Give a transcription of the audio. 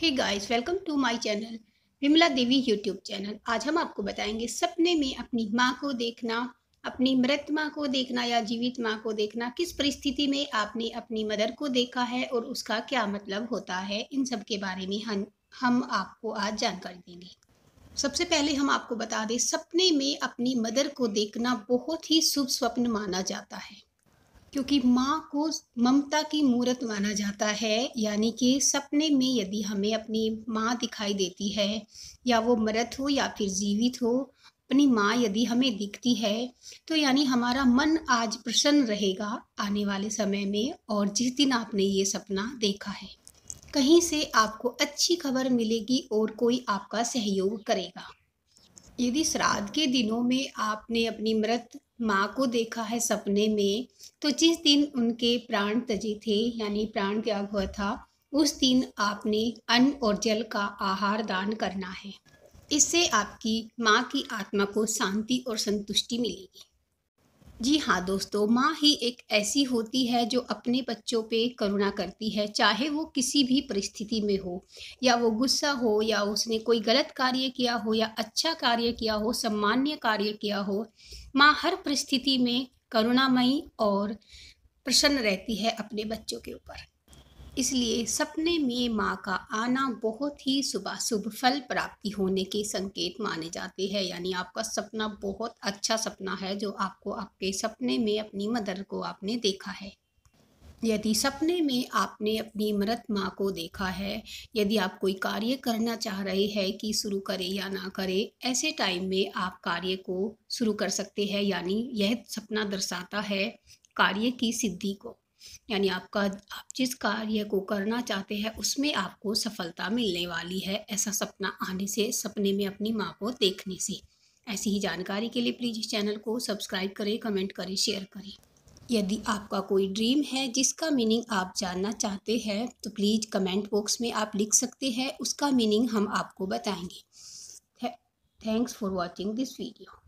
hey guys welcome to my channel Vimla Devi YouTube channel आज हम आपको बताएंगे सपने में अपनी माँ को देखना अपनी मृत माँ को देखना या जीवित माँ को देखना किस परिस्थिति में आपने अपनी मदर को देखा है और उसका क्या मतलब होता है इन सब के बारे में हम हम आपको आज जानकारी देंगे सबसे पहले हम आपको बता दें सपने में अपनी मदर को देखना बहुत ही शुभ स्वप्न माना जाता है क्योंकि माँ को ममता की मूर्त माना जाता है यानी कि सपने में यदि हमें अपनी माँ दिखाई देती है या वो मृत हो या फिर जीवित हो अपनी माँ यदि हमें दिखती है तो यानी हमारा मन आज प्रसन्न रहेगा आने वाले समय में और जिस दिन आपने ये सपना देखा है कहीं से आपको अच्छी खबर मिलेगी और कोई आपका सहयोग करेगा यदि श्राद्ध के दिनों में आपने अपनी मृत माँ को देखा है सपने में तो जिस दिन उनके प्राण तजे थे यानी प्राण त्याग हुआ था उस दिन आपने अन्न और जल का आहार दान करना है इससे आपकी माँ की आत्मा को शांति और संतुष्टि मिलेगी जी हाँ दोस्तों माँ ही एक ऐसी होती है जो अपने बच्चों पे करुणा करती है चाहे वो किसी भी परिस्थिति में हो या वो गुस्सा हो या उसने कोई गलत कार्य किया हो या अच्छा कार्य किया हो सम्मान्य कार्य किया हो माँ हर परिस्थिति में करुणामयी और प्रसन्न रहती है अपने बच्चों के ऊपर इसलिए सपने में माँ का आना बहुत ही सुबह शुभ फल प्राप्ति होने के संकेत माने जाते हैं यानी आपका सपना बहुत अच्छा सपना है जो आपको आपके सपने में अपनी मदर को आपने देखा है यदि सपने में आपने अपनी मृत माँ को देखा है यदि आप कोई कार्य करना चाह रहे हैं कि शुरू करें या ना करें ऐसे टाइम में आप कार्य को शुरू कर सकते हैं यानी यह सपना दर्शाता है कार्य की सिद्धि को यानी आपका आप जिस कार्य को करना चाहते हैं उसमें आपको सफलता मिलने वाली है ऐसा सपना आने से सपने में अपनी माँ को देखने से ऐसी ही जानकारी के लिए प्लीज़ इस चैनल को सब्सक्राइब करें कमेंट करें शेयर करें यदि आपका कोई ड्रीम है जिसका मीनिंग आप जानना चाहते हैं तो प्लीज़ कमेंट बॉक्स में आप लिख सकते हैं उसका मीनिंग हम आपको बताएंगे thanks for watching this video